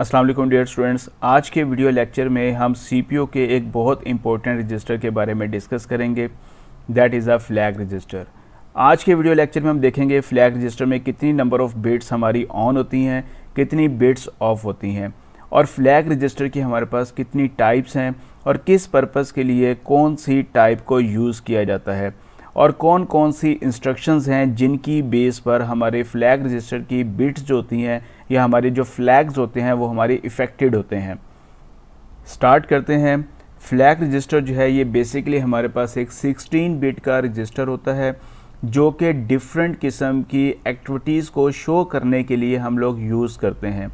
Aslam dear students आज के video lecture में हम सी के एक बहुत इंपॉर्टेंट रजिस्टर के बारे में डिस्कस करेंगे that is a flag register आज के वीडियो लेक्चर में हम देखेंगे फ्लैग रजिस्टर में कितनी नंबर ऑफ़ बिट्स हमारी ऑन होती हैं कितनी बिट्स ऑफ होती हैं और फ्लैग रजिस्टर की हमारे पास कितनी टाइप्स हैं और किस पर्पज़ के लिए कौन सी टाइप को यूज़ किया जाता है और कौन कौन सी इंस्ट्रक्शंस हैं जिनकी बेस पर हमारे फ्लैग रजिस्टर की बिट्स जो होती हैं या हमारे जो फ्लैग्स होते हैं वो हमारे इफ़ेक्टेड होते हैं स्टार्ट करते हैं फ्लैग रजिस्टर जो है ये बेसिकली हमारे पास एक 16 बिट का रजिस्टर होता है जो कि डिफरेंट किस्म की एक्टिविटीज़ को शो करने के लिए हम लोग यूज़ करते हैं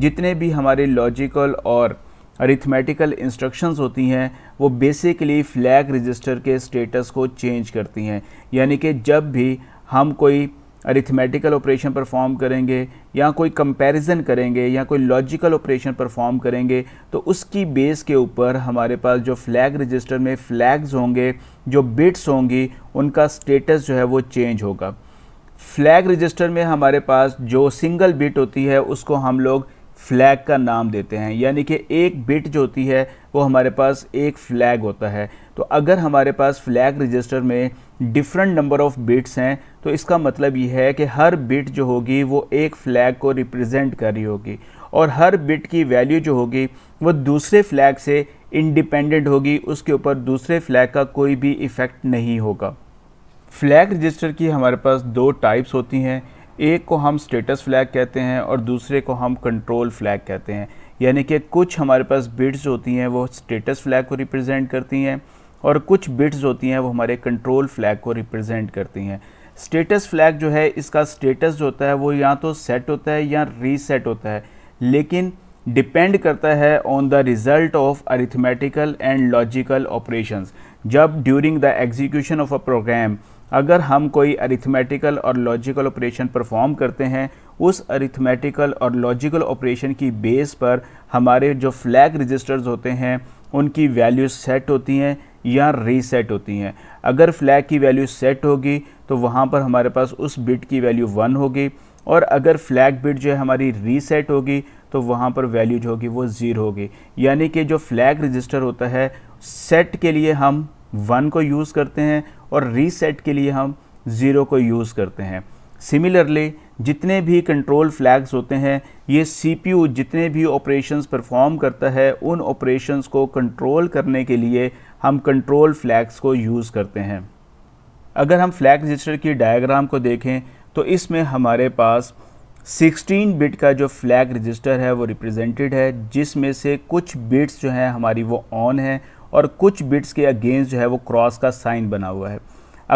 जितने भी हमारे लॉजिकल और अरिथमेटिकल इंस्ट्रक्शंस होती हैं वो बेसिकली फ्लैग रजिस्टर के स्टेटस को चेंज करती हैं यानी कि जब भी हम कोई अरिथमेटिकल ऑपरेशन परफॉर्म करेंगे या कोई कंपैरिजन करेंगे या कोई लॉजिकल ऑपरेशन परफॉर्म करेंगे तो उसकी बेस के ऊपर हमारे पास जो फ्लैग रजिस्टर में फ्लैग्स होंगे जो बिट्स होंगी उनका स्टेटस जो है वो चेंज होगा फ्लैग रजिस्टर में हमारे पास जो सिंगल बिट होती है उसको हम लोग फ्लैग का नाम देते हैं यानी कि एक बिट जो होती है वो हमारे पास एक फ्लैग होता है तो अगर हमारे पास फ्लैग रजिस्टर में डिफरेंट नंबर ऑफ बिट्स हैं तो इसका मतलब ये है कि हर बिट जो होगी वो एक फ्लैग को रिप्रेजेंट कर रही होगी और हर बिट की वैल्यू जो होगी वो दूसरे फ्लैग से इंडिपेंडेंट होगी उसके ऊपर दूसरे फ्लैग का कोई भी इफ़ेक्ट नहीं होगा फ्लैग रजिस्टर की हमारे पास दो टाइप्स होती हैं एक को हम स्टेटस फ्लैग कहते हैं और दूसरे को हम कंट्रोल फ्लैग कहते हैं यानी कि कुछ हमारे पास बिट्स होती हैं वो स्टेटस फ्लैग को रिप्रेजेंट करती हैं और कुछ बिट्स होती हैं वो हमारे कंट्रोल फ्लैग को रिप्रेजेंट करती हैं स्टेटस फ्लैग जो है इसका स्टेटस जो होता है वो या तो सेट होता है या रीसेट होता है लेकिन डिपेंड करता है on the result of arithmetical and logical operations जब during the execution of a program अगर हम कोई अरिथमेटिकल और लॉजिकल ऑपरेशन परफॉर्म करते हैं उस अरिथमेटिकल और लॉजिकल ऑपरेशन की बेस पर हमारे जो फ्लैग रजिस्टर्स होते हैं उनकी वैल्यूज सेट होती हैं या रीसेट होती हैं अगर फ्लैग की वैल्यू सेट होगी तो वहाँ पर हमारे पास उस बिट की वैल्यू वन होगी और अगर फ्लैग बिट जो है हमारी रीसेट होगी तो वहाँ पर वैल्यू जो होगी वो ज़ीरो होगी यानी कि जो फ्लैग रजिस्टर होता है सेट के लिए हम वन को यूज़ करते हैं और रीसेट के लिए हम ज़ीरो को यूज़ करते हैं सिमिलरली जितने भी कंट्रोल फ्लैग्स होते हैं ये सीपीयू जितने भी ऑपरेशंस परफॉर्म करता है उन ऑपरेशंस को कंट्रोल करने के लिए हम कंट्रोल फ्लैग्स को यूज़ करते हैं अगर हम फ्लैग रजिस्टर की डायग्राम को देखें तो इसमें हमारे पास 16 बिट का जो फ्लैग रजिस्टर है वो रिप्रेजेंटेड है जिसमें से कुछ बिट्स जो हैं हमारी वो ऑन है और कुछ बिट्स के अगेंस्ट जो है वो क्रॉस का साइन बना हुआ है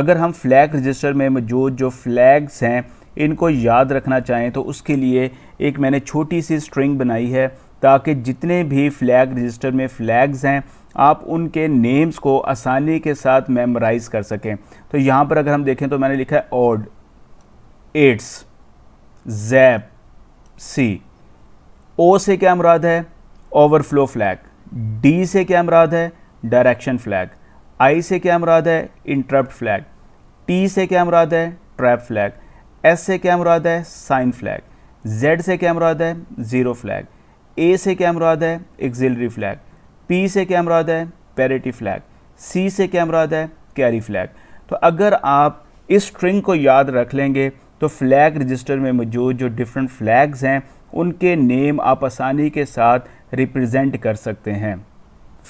अगर हम फ्लैग रजिस्टर में मौजूद जो फ्लैग्स हैं इनको याद रखना चाहें तो उसके लिए एक मैंने छोटी सी स्ट्रिंग बनाई है ताकि जितने भी फ्लैग रजिस्टर में फ्लैग्स हैं आप उनके नेम्स को आसानी के साथ मेमोराइज़ कर सकें तो यहाँ पर अगर हम देखें तो मैंने लिखा है ओड एड्स जैप सी ओ से क्या मुराद है ओवरफ्लो फ्लैग डी से क्या मुराद है डायरेक्शन फ्लैग आई से क्या मुराद है इंटरप्ट फ्लैग टी से क्या मुराद है ट्रैप फ्लैग एस से क्या मुराद है साइन फ्लैग जेड से क्या मुराद है ज़ीरो फ्लैग ए से क्या मुराद है एक्जिलरी फ्लैग पी से क्या मुराद है पैरिटी फ्लैग सी से क्या मुराद है कैरी फ्लैग तो अगर आप इस स्ट्रिंग को याद रख लेंगे तो फ्लैग रजिस्टर में मौजूद जो डिफरेंट फ्लैग्स हैं उनके नेम आप आसानी के साथ रिप्रेजेंट कर सकते हैं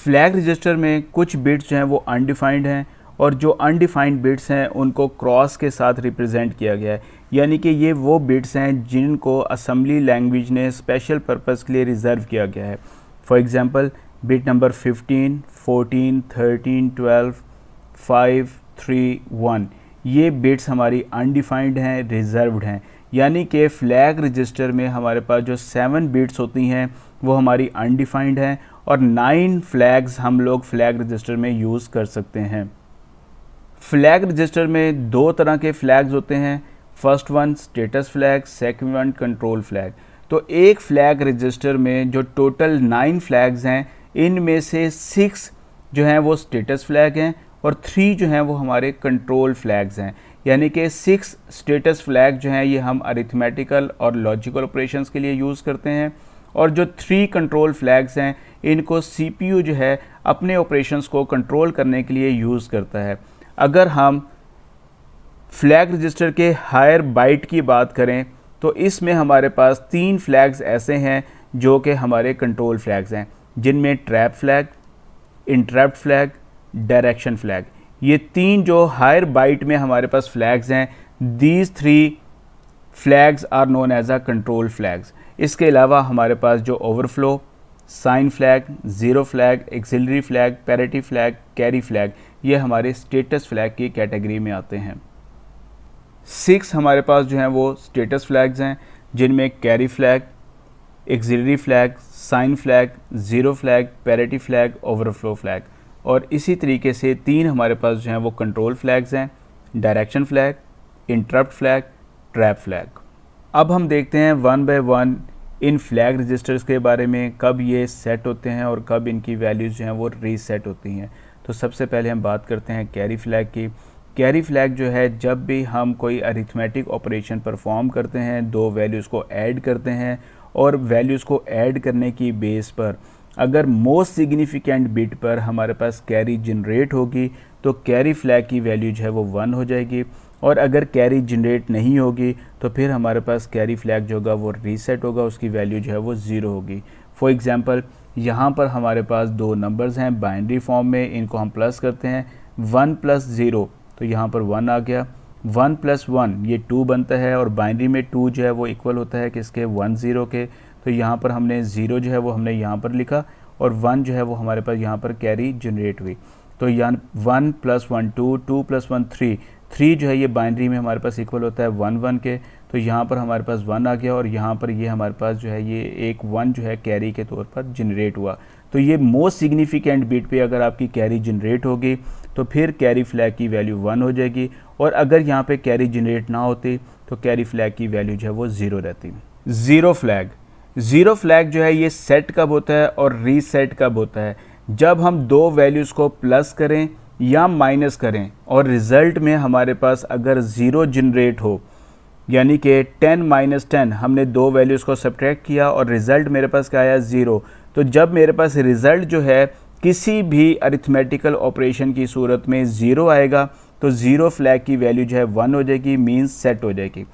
फ्लैग रजिस्टर में कुछ बिट्स जो हैं वो अनडिफाइंड हैं और जो अनडिफाइंड बिट्स हैं उनको क्रॉस के साथ रिप्रेजेंट किया गया है यानी कि ये वो बिट्स हैं जिनको असम्बली लैंग्वेज ने स्पेशल पर्पज़ के लिए रिज़र्व किया गया है फॉर एग्ज़ाम्पल बिट नंबर 15, 14, 13, 12, 5, 3, 1 ये बिट्स हमारी अनडिफाइंड हैं रिज़र्व हैं यानी कि फ्लैग रजिस्टर में हमारे पास जो सेवन बिट्स होती हैं वो हमारी अनडिफाइंड हैं और नाइन फ्लैग्स हम लोग फ्लैग रजिस्टर में यूज़ कर सकते हैं फ्लैग रजिस्टर में दो तरह के फ्लैग्स होते हैं first one status flag second one control flag तो एक फ्लैग रजिस्टर में जो टोटल नाइन फ्लैग्स हैं इनमें से सिक्स जो हैं वो स्टेटस फ्लैग हैं और थ्री जो हैं वो हमारे कंट्रोल फ्लैग्स हैं यानी कि सिक्स स्टेटस फ्लैग जो हैं ये हम अरिथमेटिकल और लॉजिकल ऑपरेशन के लिए यूज़ करते हैं और जो थ्री कंट्रोल फ्लैग्स हैं इनको सीपीयू जो है अपने ऑपरेशंस को कंट्रोल करने के लिए यूज़ करता है अगर हम फ्लैग रजिस्टर के हायर बाइट की बात करें तो इसमें हमारे पास तीन फ्लैग्स ऐसे हैं जो कि हमारे कंट्रोल फ्लैग्स हैं जिनमें trap flag interrupt flag direction flag ये तीन जो हायर बाइट में हमारे पास फ्लैग्स हैं these three flags are known as a control flags इसके अलावा हमारे पास जो overflow sign flag zero flag auxiliary flag parity flag carry flag ये हमारे स्टेटस फ्लैग की कैटेगरी में आते हैं सिक्स हमारे पास जो हैं वो स्टेटस फ्लैग्स हैं जिनमें carry flag auxiliary flag sign flag zero flag parity flag overflow flag और इसी तरीके से तीन हमारे पास जो हैं वो कंट्रोल फ्लैग्स हैं direction flag interrupt flag trap flag अब हम देखते हैं वन बाय वन इन फ्लैग रजिस्टर्स के बारे में कब ये सेट होते हैं और कब इनकी वैल्यूज़ जो हैं वो रीसेट होती हैं तो सबसे पहले हम बात करते हैं कैरी फ्लैग की कैरी फ्लैग जो है जब भी हम कोई अरिथमेटिक ऑपरेशन परफॉर्म करते हैं दो वैल्यूज़ को ऐड करते हैं और वैल्यूज़ को ऐड करने की बेस पर अगर मोस्ट सिग्निफिकेंट बिट पर हमारे पास कैरी जनरेट होगी तो कैरी फ्लैग की वैल्यू जो है वो वन हो जाएगी और अगर कैरी जनरेट नहीं होगी तो फिर हमारे पास कैरी फ्लैग जो होगा वो रीसेट होगा उसकी वैल्यू जो है वो ज़ीरो होगी फॉर एग्ज़ाम्पल यहाँ पर हमारे पास दो नंबर्स हैं बाइनरी फॉर्म में इनको हम प्लस करते हैं वन प्लस ज़ीरो तो यहाँ पर वन आ गया वन प्लस वन ये टू बनता है और बाइनरी में टू जो है वो इक्वल होता है किसके वन ज़ीरो के तो यहाँ पर हमने ज़ीरो जो है वो हमने यहाँ पर लिखा और वन जो है वो हमारे पास यहाँ पर कैरी जनरेट हुई तो यहाँ one plus one two two plus one three three जो है ये बाइनरी में हमारे पास इक्वल होता है वन वन के तो यहाँ पर हमारे पास वन आ गया और यहाँ पर ये हमारे पास जो है ये एक वन जो है कैरी के तौर पर जनरेट हुआ तो ये मोस्ट सिग्निफिकेंट बीट पे अगर आपकी कैरी जनरेट होगी तो फिर कैरी फ्लैग की वैल्यू वन हो जाएगी और अगर यहाँ पे कैरी जनरेट ना होती तो कैरी फ्लैग की वैल्यू जो है वो ज़ीरो रहती ज़ीरो फ्लैग ज़ीरो फ्लैग जो है ये सेट कब होता है और रीसेट कब होता है जब हम दो वैल्यूज़ को प्लस करें या माइनस करें और रिज़ल्ट में हमारे पास अगर ज़ीरो जनरेट हो यानी कि 10 माइनस टेन हमने दो वैल्यूज़ को सब्ट्रैक्ट किया और रिज़ल्ट मेरे पास क्या आया ज़ीरो तो जब मेरे पास रिज़ल्ट जो है किसी भी अरिथमेटिकल ऑपरेशन की सूरत में ज़ीरो आएगा तो ज़ीरो फ्लैग की वैल्यू जो है वन हो जाएगी मीन्स सेट हो जाएगी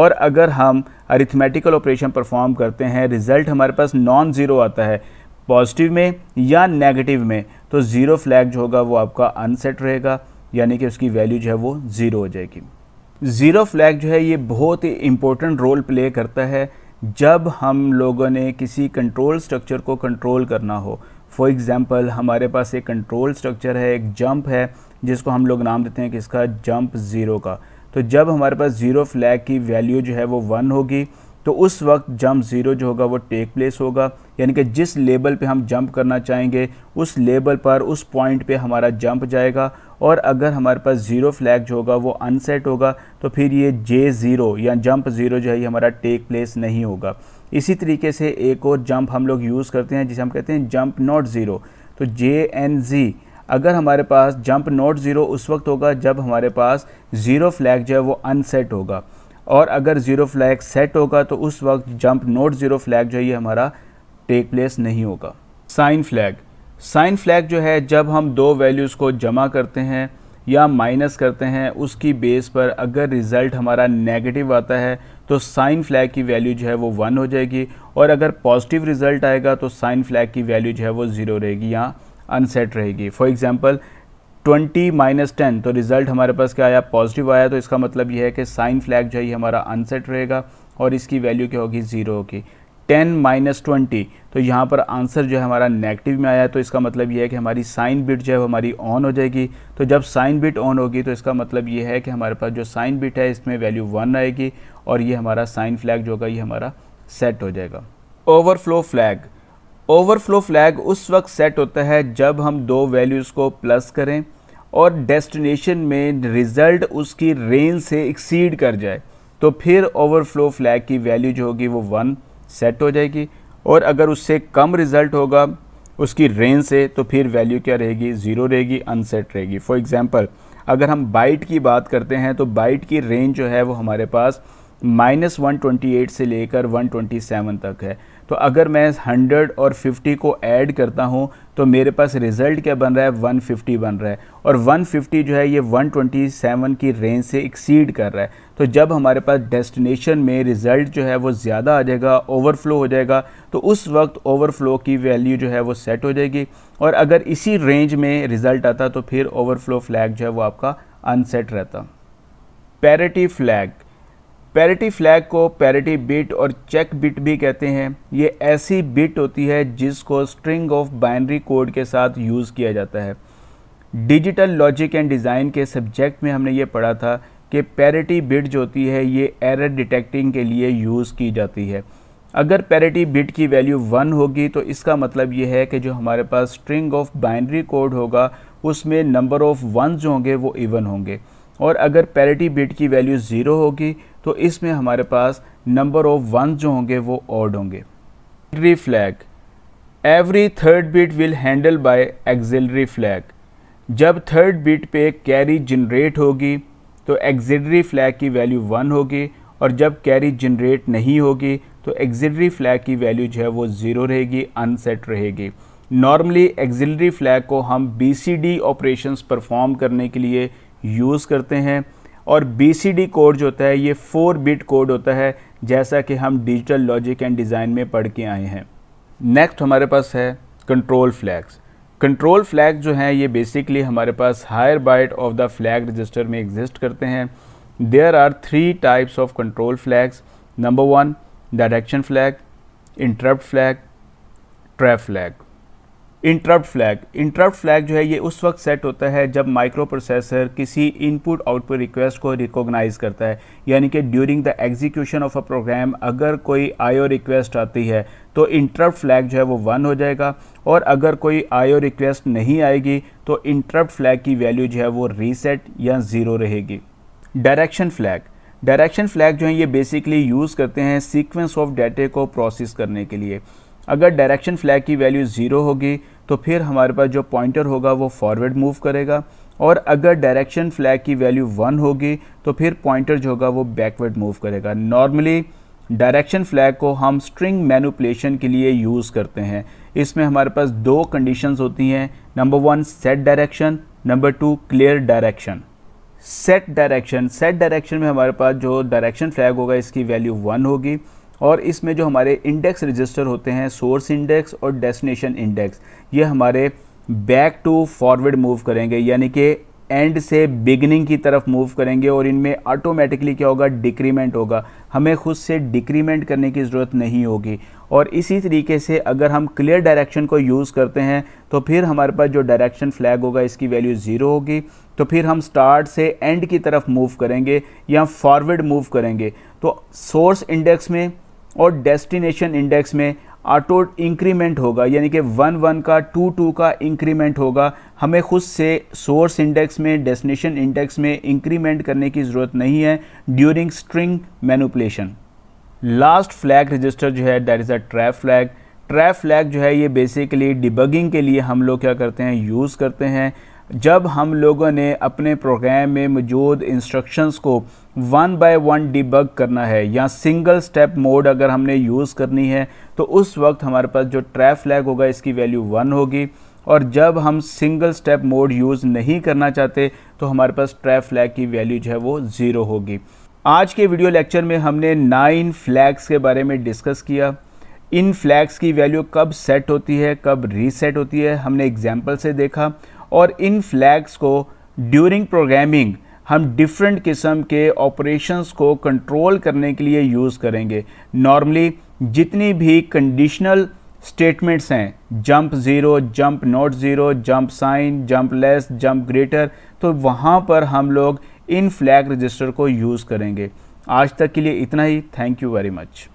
और अगर हम अरिथमेटिकल ऑपरेशन परफॉर्म करते हैं रिज़ल्ट हमारे पास नॉन ज़ीरो आता है पॉजिटिव में या नेगेटिव में तो ज़ीरो फ्लैग जो होगा वो आपका अनसेट रहेगा यानी कि उसकी वैल्यू जो है वो ज़ीरो हो जाएगी ज़ीरो फ्लैग जो है ये बहुत ही इम्पोर्टेंट रोल प्ले करता है जब हम लोगों ने किसी कंट्रोल स्ट्रक्चर को कंट्रोल करना हो फॉर एग्ज़ाम्पल हमारे पास एक कंट्रोल स्ट्रक्चर है एक जंप है जिसको हम लोग नाम देते हैं किसका जंप ज़ीरो का तो जब हमारे पास ज़ीरो फ्लैग की वैल्यू जो है वो वन होगी तो उस वक्त जंप ज़ीरो जो होगा वो टेक प्लेस होगा यानी कि जिस लेबल पे हम जंप करना चाहेंगे उस लेबल पर उस पॉइंट पे हमारा जंप जाएगा और अगर हमारे पास ज़ीरो फ्लैग जो होगा वो अनसेट होगा तो फिर ये जे ज़ीरो या जंप ज़ीरो जो है ये हमारा टेक प्लेस नहीं होगा इसी तरीके से एक और जंप हम लोग यूज़ करते हैं जिसे हम कहते हैं जंप नॉट ज़ीरो तो जे एन जी अगर हमारे पास जंप नॉट ज़ीरो उस वक्त होगा जब हमारे पास ज़ीरो फ्लैग जो है वो अनसेट होगा और अगर ज़ीरो फ्लैग सेट होगा तो उस वक्त जंप नोट ज़ीरो फ्लैग जो है हमारा टेक प्लेस नहीं होगा साइन फ्लैग साइन फ्लैग जो है जब हम दो वैल्यूज़ को जमा करते हैं या माइनस करते हैं उसकी बेस पर अगर रिज़ल्ट हमारा नेगेटिव आता है तो साइन फ्लैग की वैल्यू जो है वो वन हो जाएगी और अगर पॉजिटिव रिज़ल्ट आएगा तो साइन फ्लैग की वैल्यू जो है वो ज़ीरो रहेगी या अनसेट रहेगी for example twenty minus ten तो रिज़ल्ट हमारे पास क्या आया पॉजिटिव आया तो इसका मतलब यह है कि साइन फ्लैग जो है ये हमारा अनसेट रहेगा और इसकी वैल्यू क्या होगी ज़ीरो होगी टेन माइनस ट्वेंटी तो यहाँ पर आंसर जो है हमारा नेगेटिव में आया तो इसका मतलब ये है कि हमारी साइन बिट जो है हमारी ऑन हो जाएगी तो जब साइन बिट ऑन होगी तो इसका मतलब ये है कि हमारे पास जो साइन बिट है इसमें वैल्यू वन आएगी और ये हमारा साइन फ्लैग जो होगा ये हमारा सेट हो जाएगा ओवरफ्लो फ्लैग ओवरफ्लो फ्लैग उस वक्त सेट होता है जब हम दो वैल्यूज़ को प्लस करें और डेस्टिनेशन में रिज़ल्ट उसकी रेंज से एक्सीड कर जाए तो फिर ओवरफ्लो फ्लैग की वैल्यू जो होगी वो वन सेट हो जाएगी और अगर उससे कम रिज़ल्ट होगा उसकी रेंज से तो फिर वैल्यू क्या रहेगी ज़ीरो रहेगी अनसेट रहेगी फॉर एग्ज़ाम्पल अगर हम बाइट की बात करते हैं तो बाइट की रेंज जो है वो हमारे पास माइनस वन ट्वेंटी एट से लेकर वन ट्वेंटी सेवन तक है तो अगर मैं हंड्रेड और फिफ्टी को ऐड करता हूँ तो मेरे पास रिज़ल्ट क्या बन रहा है वन फिफ्टी बन रहा है और वन फिफ्टी जो है ये वन ट्वेंटी सेवन की रेंज से एक्सीड कर रहा है तो जब हमारे पास डेस्टिनेशन में रिज़ल्ट जो है वो ज़्यादा आ जाएगा ओवरफ्लो हो जाएगा तो उस वक्त ओवरफ्लो की वैल्यू जो है वो सेट हो जाएगी और अगर इसी रेंज में रिज़ल्ट आता तो फिर ओवरफ्लो फ्लैग जो है वो आपका अनसेट रहता पैरिटी फ्लैग पैरिटी फ्लैग को पैरिटी बिट और चेक बिट भी कहते हैं ये ऐसी बिट होती है जिसको स्ट्रिंग ऑफ बाइनरी कोड के साथ यूज़ किया जाता है डिजिटल लॉजिक एंड डिज़ाइन के सब्जेक्ट में हमने ये पढ़ा था कि पैरिटी बिट जो होती है ये एरर डिटेक्टिंग के लिए यूज़ की जाती है अगर पैरिटी बिट की वैल्यू वन होगी तो इसका मतलब ये है कि जो हमारे पास स्ट्रिंग ऑफ बाइनरी कोड होगा उसमें नंबर ऑफ़ वन जो होंगे वो इवन होंगे और अगर पैरिटी बिट की वैल्यू ज़ीरो होगी तो इसमें हमारे पास नंबर ऑफ वन जो होंगे वो ऑड होंगे auxiliary flag every third bit will handle by auxiliary flag जब थर्ड बीट पे कैरी जनरेट होगी तो एक्सिलरी फ्लैग की वैल्यू वन होगी और जब कैरी जनरेट नहीं होगी तो एक्सिलरी फ्लैग की वैल्यू जो है वो ज़ीरो रहेगी अनसेट रहेगी नॉर्मली एक्सिलरी फ्लैग को हम B C D operations perform करने के लिए यूज़ करते हैं और बी कोड जो होता है ये फोर बिट कोड होता है जैसा कि हम डिजिटल लॉजिक एंड डिज़ाइन में पढ़ के आए हैं नेक्स्ट हमारे पास है कंट्रोल फ्लैग्स कंट्रोल फ्लैग जो हैं ये बेसिकली हमारे पास higher byte of the flag register में एग्जिस्ट करते हैं there are three types of control flags number one direction flag interrupt flag trap flag interrupt flag interrupt flag जो है ये उस वक्त सेट होता है जब माइक्रो प्रोसेसर किसी इनपुट आउटपुट रिक्वेस्ट को रिकॉग्नाइज करता है यानी कि during the execution of a program अगर कोई आईओ रिक्वेस्ट आती है तो इंटरप्ट फ्लैग जो है वो वन हो जाएगा और अगर कोई आईओ रिक्वेस्ट नहीं आएगी तो इंटरप्ट फ्लैग की वैल्यू जो है वो रीसेट या ज़ीरो रहेगी डायरेक्शन फ्लैग डायरेक्शन फ्लैग जो है ये बेसिकली यूज़ करते हैं सीक्वेंस ऑफ डाटे को प्रोसेस करने के लिए अगर डायरेक्शन फ्लैग की वैल्यू ज़ीरो होगी तो फिर हमारे पास जो पॉइंटर होगा वो फॉरवर्ड मूव करेगा और अगर डायरेक्शन फ्लैग की वैल्यू वन होगी तो फिर पॉइंटर जो होगा वो बैकवर्ड मूव करेगा नॉर्मली डायरेक्शन फ्लैग को हम स्ट्रिंग मैनुपलेशन के लिए यूज़ करते हैं इसमें हमारे पास दो कंडीशंस होती हैं number one set direction number two clear direction set direction set direction में हमारे पास जो डायरेक्शन फ्लैग होगा इसकी वैल्यू वन होगी और इसमें जो हमारे इंडेक्स रजिस्टर होते हैं सोर्स इंडेक्स और डेस्टिनेशन इंडेक्स ये हमारे बैक टू फॉरवर्ड मूव करेंगे यानी कि एंड से बिगनिंग की तरफ मूव करेंगे और इनमें ऑटोमेटिकली क्या होगा डिक्रीमेंट होगा हमें खुद से डिक्रीमेंट करने की ज़रूरत नहीं होगी और इसी तरीके से अगर हम क्लियर डायरेक्शन को यूज़ करते हैं तो फिर हमारे पास जो डायरेक्शन फ्लैग होगा इसकी वैल्यू ज़ीरो होगी तो फिर हम स्टार्ट से एंड की तरफ मूव करेंगे या फॉरवर्ड मूव करेंगे तो सोर्स इंडेक्स में और डेस्टिनेशन इंडेक्स में ऑटो इंक्रीमेंट होगा यानी कि वन वन का टू टू का इंक्रीमेंट होगा हमें खुद से सोर्स इंडेक्स में डेस्टिनेशन इंडेक्स में इंक्रीमेंट करने की ज़रूरत नहीं है during string manipulation last flag register जो है that is a trap flag trap flag जो है ये बेसिकली डिबगिंग के लिए हम लोग क्या करते हैं यूज़ करते हैं जब हम लोगों ने अपने प्रोग्राम में मौजूद इंस्ट्रक्शंस को वन बाय वन डिबग करना है या सिंगल स्टेप मोड अगर हमने यूज़ करनी है तो उस वक्त हमारे पास जो ट्रैफ फ्लैग होगा इसकी वैल्यू वन होगी और जब हम सिंगल स्टेप मोड यूज़ नहीं करना चाहते तो हमारे पास ट्रैफ फ्लैग की वैल्यू जो है वो ज़ीरो होगी आज के वीडियो लेक्चर में हमने नाइन फ्लैग्स के बारे में डिस्कस किया इन फ्लैग्स की वैल्यू कब सेट होती है कब रीसेट होती है हमने एग्जाम्पल से देखा और इन फ्लैग्स को ड्यूरिंग प्रोग्रामिंग हम डिफरेंट किस्म के ऑपरेशंस को कंट्रोल करने के लिए यूज़ करेंगे नॉर्मली जितनी भी कंडीशनल स्टेटमेंट्स हैं jump zero jump not zero jump sign jump less jump greater तो वहाँ पर हम लोग इन फ्लैग रजिस्टर को यूज़ करेंगे आज तक के लिए इतना ही थैंक यू वेरी मच